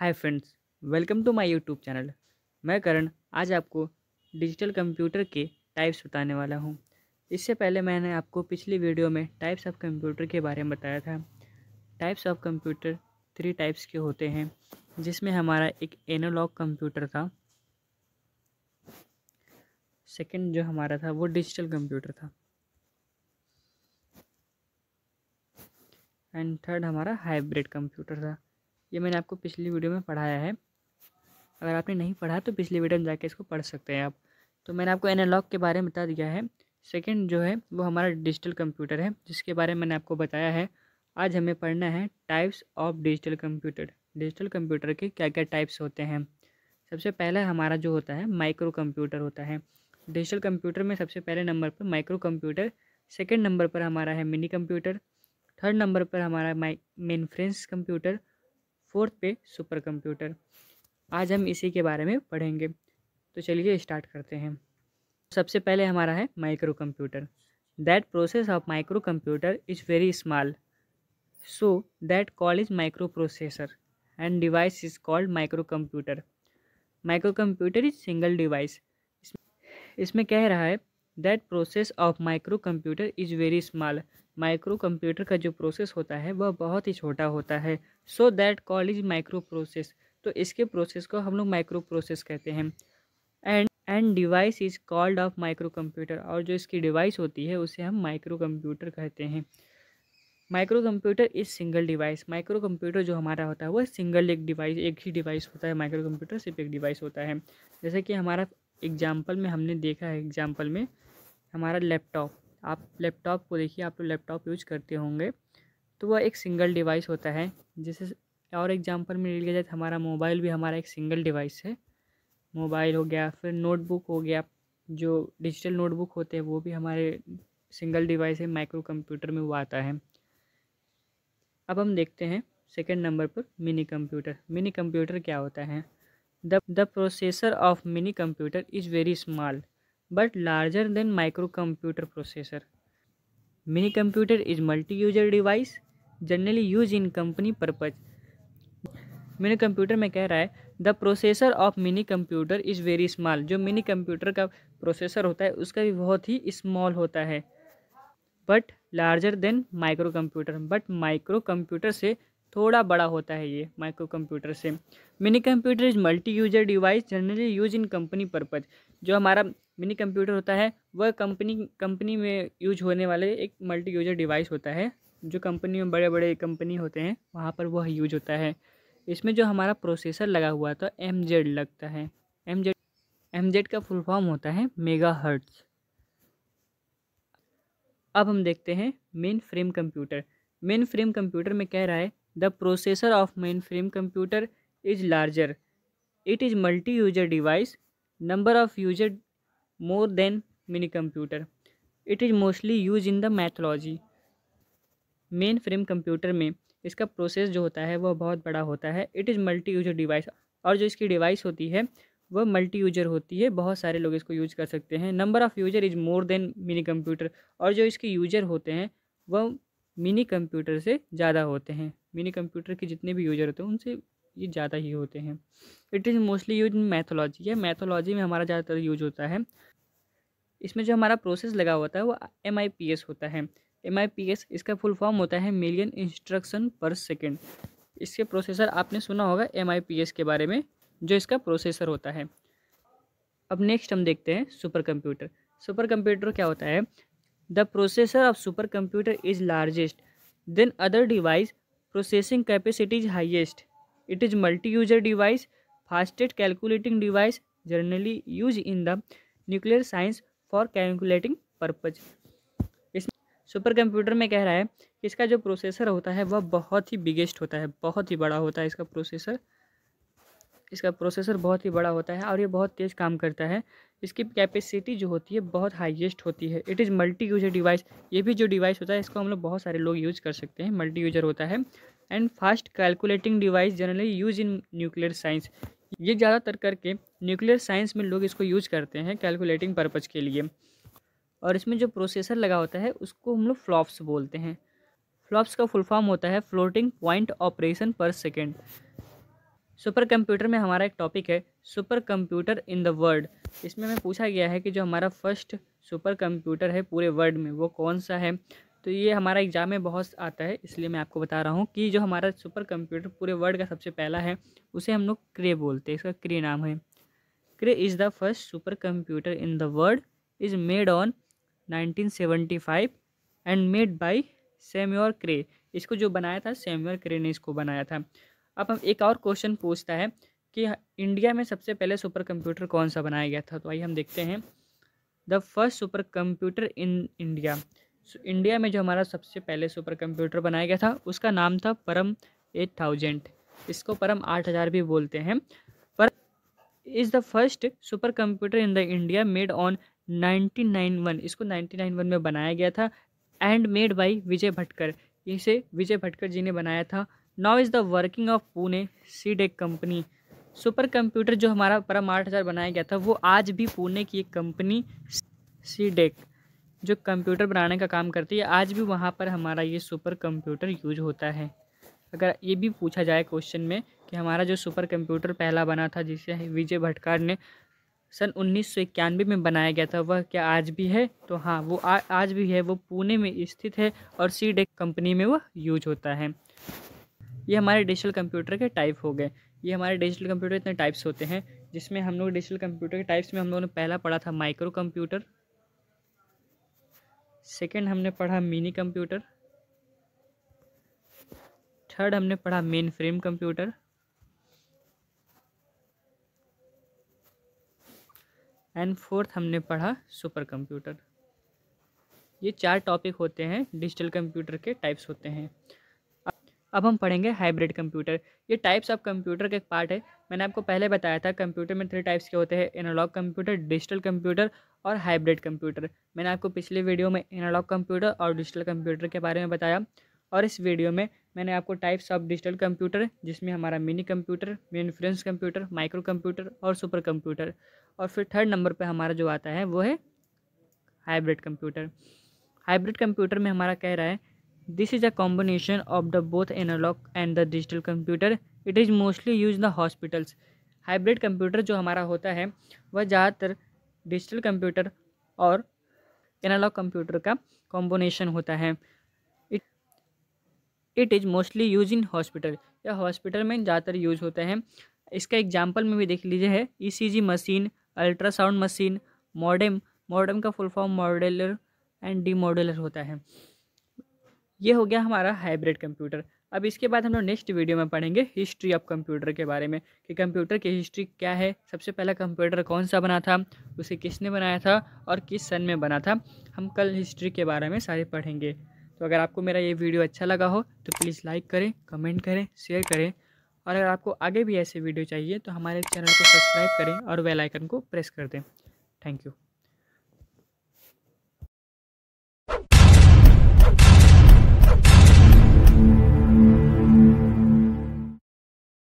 Hi friends welcome to my YouTube channel मैं करण आज आपको डिजिटल कंप्यूटर के टाइप्स बताने वाला हूँ इससे पहले मैंने आपको पिछली वीडियो में टाइप्स ऑफ कंप्यूटर के बारे में बताया था types of computer three types के होते हैं जिसमें हमारा एक एनालॉग कंप्यूटर था सेकंड जो हमारा था वो डिजिटल कंप्यूटर था एंड थर्ड हमारा हाइब्रिड कंप्यूटर था ये मैंने आपको पिछली वीडियो में पढ़ाया है अगर आपने नहीं पढ़ा तो पिछली वीडियो में जाके इसको पढ़ सकते हैं आप तो मैंने आपको एनालॉग के बारे में बता दिया है सेकंड जो है वो हमारा डिजिटल कंप्यूटर है जिसके बारे में मैंने आपको बताया है आज हमें पढ़ना है types of digital computer digital computer के क्या क्या टाइप्स होते हैं सबसे पहला हमारा जो होता है माइक्रो कंप्यूटर होता है डिजिटल कंप्यूटर में सबसे पहले नंबर पर माइक्रो कंप्यूटर सेकेंड नंबर पर हमारा है मिनी कंप्यूटर थर्ड नंबर पर हमारा माइ मेनफ्रेंस कंप्यूटर फोर्थ पे सुपर कंप्यूटर आज हम इसी के बारे में पढ़ेंगे तो चलिए स्टार्ट करते हैं सबसे पहले हमारा है micro computer that process of micro computer is very small so that call is micro processor and device is called micro computer micro computer is single device इसमें कह रहा है that process of micro computer is very small micro computer का जो process होता है वह बहुत ही छोटा होता है so that call is micro process तो इसके प्रोसेस को हम लोग माइक्रो प्रोसेस कहते हैं and and device is called of micro computer और जो इसकी डिवाइस होती है उसे हम माइक्रो कंप्यूटर कहते हैं micro computer is single device micro computer जो हमारा होता है वह सिंगल एक डिवाइस एक ही डिवाइस होता है माइक्रो कंप्यूटर सिर्फ एक डिवाइस होता है जैसे कि हमारा एग्जाम्पल में हमने देखा है एग्जाम्पल में हमारा लैपटॉप आप लैपटॉप को देखिए आप लोग लैपटॉप यूज करते होंगे तो वह एक सिंगल डिवाइस होता है जैसे और एग्जांपल में ले लिया जाए तो हमारा मोबाइल भी हमारा एक सिंगल डिवाइस है मोबाइल हो गया फिर नोटबुक हो गया जो डिजिटल नोटबुक होते हैं वो भी हमारे सिंगल डिवाइस है माइक्रो कंप्यूटर में वो आता है अब हम देखते हैं सेकेंड नंबर पर मिनी कंप्यूटर मिनी कंप्यूटर क्या होता है the the processor of mini computer is very small larger than micro computer processor mini computer is multi user device generally use in company purpose mini computer में कह रहा है the processor of mini computer is very small जो mini computer का processor होता है उसका भी बहुत ही स्मॉल होता है but larger than micro computer but micro computer से थोड़ा बड़ा होता है ये माइक्रो कंप्यूटर से mini computer is multi user device generally use in company purpose जो हमारा मिनी कंप्यूटर होता है वह कंपनी कंपनी में यूज होने वाले एक मल्टी यूजर डिवाइस होता है जो कंपनी में बड़े बड़े कंपनी होते हैं वहाँ पर वह यूज होता है इसमें जो हमारा प्रोसेसर लगा हुआ था एम जेड लगता है एम जेड एम जेड का फुल फॉर्म होता है मेगा हर्ट्स अब हम देखते हैं main frame computer main frame computer में कह रहा है the processor of main frame computer is larger it is multi user device number of user more than mini computer it is mostly use in the mythology main frame computer में इसका process जो होता है वह बहुत बड़ा होता है it is multi user device और जो इसकी डिवाइस होती है वह मल्टी यूजर होती है बहुत सारे लोग इसको यूज कर सकते हैं number of user is more than mini computer और जो इसके यूजर होते हैं वह मिनी कंप्यूटर से ज़्यादा होते हैं मिनी कंप्यूटर के जितने भी यूजर होते हैं उनसे ये ज़्यादा ही होते हैं it is mostly use in mythology या मैथोलॉजी में हमारा ज़्यादातर यूज होता है इसमें जो हमारा प्रोसेस लगा होता है वो एम होता है एम इसका फुल फॉर्म होता है मिलियन इंस्ट्रक्शन पर सेकेंड इसके प्रोसेसर आपने सुना होगा एम के बारे में जो इसका प्रोसेसर होता है अब नेक्स्ट हम देखते हैं सुपर कंप्यूटर सुपर कंप्यूटर क्या होता है the processor of super computer is largest than other device processing capacity is highest it is multi user device fastest calculating device generally use in the nuclear science for calculating purpose इस super computer में कह रहा है कि इसका जो processor होता है वह बहुत ही बिगेस्ट होता है बहुत ही बड़ा होता है इसका प्रोसेसर इसका प्रोसेसर बहुत ही बड़ा होता है और ये बहुत तेज़ काम करता है इसकी कैपेसिटी जो होती है बहुत हाईएस्ट होती है it is multi user device ये भी जो डिवाइस होता है इसको हम लोग बहुत सारे लोग यूज़ कर सकते हैं मल्टी यूजर होता है and fast calculating device generally use in nuclear science ये ज़्यादातर करके न्यूक्लियर साइंस में लोग इसको यूज करते हैं कैलकुलेटिंग पर्पज़ के लिए और इसमें जो प्रोसेसर लगा होता है उसको हम लोग फ्लॉप्स बोलते हैं फ्लॉप्स का फुल फॉर्म होता है floating point operation per second super computer में हमारा एक टॉपिक है super computer in the world इसमें हमें पूछा गया है कि जो हमारा फर्स्ट सुपर कंप्यूटर है पूरे वर्ल्ड में वो कौन सा है तो ये हमारा एग्ज़ाम में बहुत आता है इसलिए मैं आपको बता रहा हूँ कि जो हमारा सुपर कंप्यूटर पूरे वर्ल्ड का सबसे पहला है उसे हम लोग क्रे बोलते हैं इसका क्रे नाम है Cray is the first super computer in the world is made on nineteen and made by Seymour Cray इसको जो बनाया था सेम्योर क्रे ने इसको बनाया था अब हम एक और क्वेश्चन पूछता है कि इंडिया में सबसे पहले सुपर कंप्यूटर कौन सा बनाया गया था तो आइए हम देखते हैं the first super computer in India India में जो हमारा सबसे पहले सुपर कंप्यूटर बनाया गया था उसका नाम था परम एट थाउजेंड इसको परम आठ हज़ार भी बोलते हैं पर is the first super computer in the India made on nineteen nine one इसको नाइनटीन नाइन वन में बनाया गया था and made by Vijay Bhatkar इसे विजय भटकर जी ने बनाया था now is the working of Pune C DAC company super computer जो हमारा परम आठ हज़ार बनाया गया था वो आज भी पुणे की एक कंपनी सी डेक जो कंप्यूटर बनाने का काम करती है आज भी वहाँ पर हमारा ये सुपर कंप्यूटर यूज होता है अगर ये भी पूछा जाए क्वेश्चन में कि हमारा जो सुपर कंप्यूटर पहला बना था जिसे विजय भटकार ने सन उन्नीस में बनाया गया था वह क्या आज भी है तो हाँ वो आ, आज भी है वो पुणे में स्थित है और सी डेक कंपनी में वह यूज होता है ये हमारे डिजिटल कंप्यूटर के टाइप हो गए ये हमारे डिजिटल कंप्यूटर इतने टाइप्स होते हैं जिसमें हम लोग डिजिटल कंप्यूटर के टाइप्स में हम लोगों ने पहला पढ़ा था माइक्रो कंप्यूटर सेकेंड हमने पढ़ा मिनी कंप्यूटर थर्ड हमने पढ़ा main frame computer and fourth हमने पढ़ा सुपर कंप्यूटर ये चार टॉपिक होते हैं डिजिटल कंप्यूटर के टाइप्स होते हैं अब हम पढ़ेंगे हाइब्रिड कंप्यूटर ये टाइप्स ऑफ कंप्यूटर का एक पार्ट है मैंने आपको पहले बताया था कंप्यूटर में थ्री टाइप्स के होते हैं एनालॉग कंप्यूटर डिजिटल कंप्यूटर और हाइब्रिड कंप्यूटर मैंने आपको पिछले वीडियो में एनालॉग कंप्यूटर और डिजिटल कंप्यूटर के बारे में बताया और इस वीडियो में मैंने आपको टाइप्स ऑफ डिजिटल कंप्यूटर जिसमें हमारा मिनी कंप्यूटर इन्फ्रेंस कंप्यूटर माइक्रो कंप्यूटर और सुपर कंप्यूटर और फिर थर्ड नंबर पर हमारा जो आता है वो है हाइब्रिड कंप्यूटर हाइब्रिड कंप्यूटर में हमारा कह रहा है This is a combination of the both analog and the digital computer. It is mostly used in the hospitals. Hybrid computer जो हमारा होता है वह ज़्यादातर डिजिटल कंप्यूटर और एनालॉग कंप्यूटर का कॉम्बिनेशन होता है it it is mostly use in hospital या हॉस्पिटल में ज़्यादातर यूज होता है इसका एग्जाम्पल में भी देख लीजिए है जी machine ultrasound machine modem modem का full form modulator and demodulator होता है ये हो गया हमारा हाइब्रिड कंप्यूटर अब इसके बाद हम लोग नेक्स्ट वीडियो में पढ़ेंगे हिस्ट्री ऑफ कंप्यूटर के बारे में कि कंप्यूटर की हिस्ट्री क्या है सबसे पहला कंप्यूटर कौन सा बना था उसे किसने बनाया था और किस सन में बना था हम कल हिस्ट्री के बारे में सारे पढ़ेंगे तो अगर आपको मेरा ये वीडियो अच्छा लगा हो तो प्लीज़ लाइक करें कमेंट करें शेयर करें और अगर आपको आगे भी ऐसे वीडियो चाहिए तो हमारे चैनल को सब्सक्राइब करें और वेलाइकन को प्रेस कर दें थैंक यू